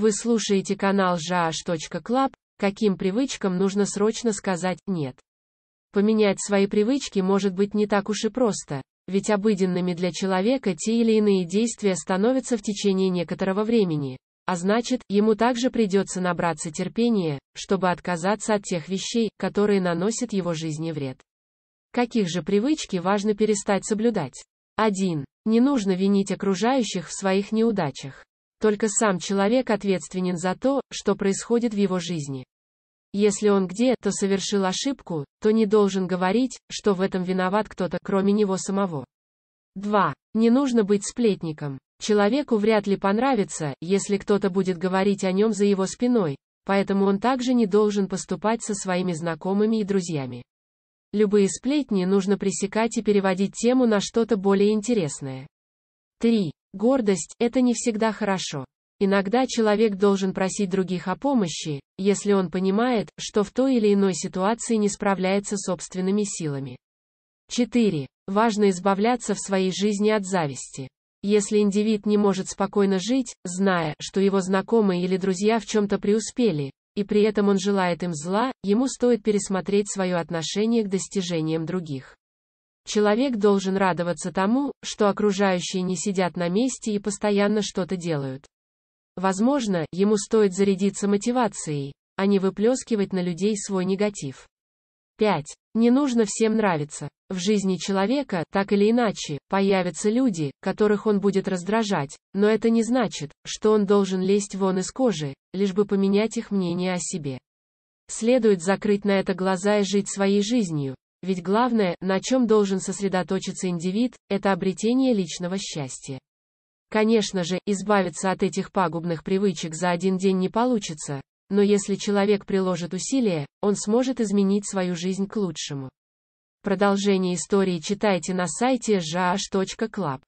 Вы слушаете канал jaash.club, каким привычкам нужно срочно сказать «нет». Поменять свои привычки может быть не так уж и просто, ведь обыденными для человека те или иные действия становятся в течение некоторого времени, а значит, ему также придется набраться терпения, чтобы отказаться от тех вещей, которые наносят его жизни вред. Каких же привычки важно перестать соблюдать? 1. Не нужно винить окружающих в своих неудачах. Только сам человек ответственен за то, что происходит в его жизни. Если он где-то совершил ошибку, то не должен говорить, что в этом виноват кто-то, кроме него самого. 2. Не нужно быть сплетником. Человеку вряд ли понравится, если кто-то будет говорить о нем за его спиной, поэтому он также не должен поступать со своими знакомыми и друзьями. Любые сплетни нужно пресекать и переводить тему на что-то более интересное. 3. Гордость – это не всегда хорошо. Иногда человек должен просить других о помощи, если он понимает, что в той или иной ситуации не справляется собственными силами. 4. Важно избавляться в своей жизни от зависти. Если индивид не может спокойно жить, зная, что его знакомые или друзья в чем-то преуспели, и при этом он желает им зла, ему стоит пересмотреть свое отношение к достижениям других. Человек должен радоваться тому, что окружающие не сидят на месте и постоянно что-то делают. Возможно, ему стоит зарядиться мотивацией, а не выплескивать на людей свой негатив. 5. Не нужно всем нравиться. В жизни человека, так или иначе, появятся люди, которых он будет раздражать, но это не значит, что он должен лезть вон из кожи, лишь бы поменять их мнение о себе. Следует закрыть на это глаза и жить своей жизнью, ведь главное, на чем должен сосредоточиться индивид, это обретение личного счастья. Конечно же, избавиться от этих пагубных привычек за один день не получится, но если человек приложит усилия, он сможет изменить свою жизнь к лучшему. Продолжение истории читайте на сайте jh.club.